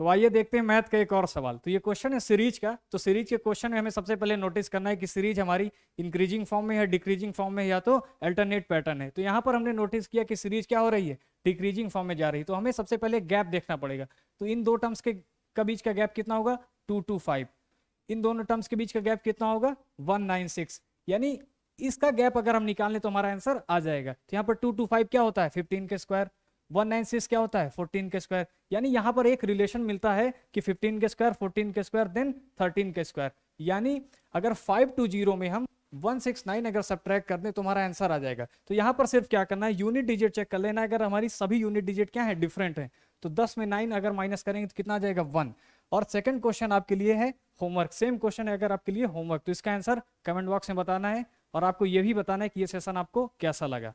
तो आइए देखते हैं मैथ का एक और सवाल तो ये क्वेश्चन है सीरीज का तो सीरीज के क्वेश्चन में हमें सबसे पहले नोटिस करना है कि सीरीज हमारी इंक्रीजिंग फॉर्म में है डिक्रीजिंग फॉर्म में या तो अल्टरनेट पैटर्न है तो यहाँ पर हमने नोटिस किया कि सीरीज क्या हो रही है डिक्रीजिंग फॉर्म में जा रही है तो हमें सबसे पहले गैप देखना पड़ेगा तो इन दो टर्म्स के का बीच का गैप कितना होगा टू टू फाइव इन दोनों टर्म्स के बीच का गैप कितना होगा वन नाइन सिक्स यानी इसका गैप अगर हम निकाल लें तो हमारा आंसर आ जाएगा तो यहाँ पर टू टू फाइव क्या होता है फिफ्टीन के स्क्वायर वन नाइन सिक्स क्या होता है फोर्टीन के स्क्वायर यानी यहाँ पर एक रिलेशन मिलता है कि फिफ्टीन के स्क्वायर फोर्टीन के स्क्वायर देन थर्टीन के स्क्वायर यानी अगर फाइव टू जीरो में हम 169 अगर ट्रैक कर दें हमारा आंसर आ जाएगा तो यहाँ पर सिर्फ क्या करना है यूनिट डिजिट चेक कर लेना अगर हमारी सभी यूनिट डिजिट क्या है डिफरेंट है तो दस में नाइन अगर माइनस करेंगे तो कितना आ जाएगा वन और सेकंड क्वेश्चन आपके लिए है होमवर्क सेम क्वेश्चन है अगर आपके लिए होमवर्क तो इसका आंसर कमेंट बॉक्स में बताना है और आपको ये भी बताना है कि ये सेशन आपको कैसा लगा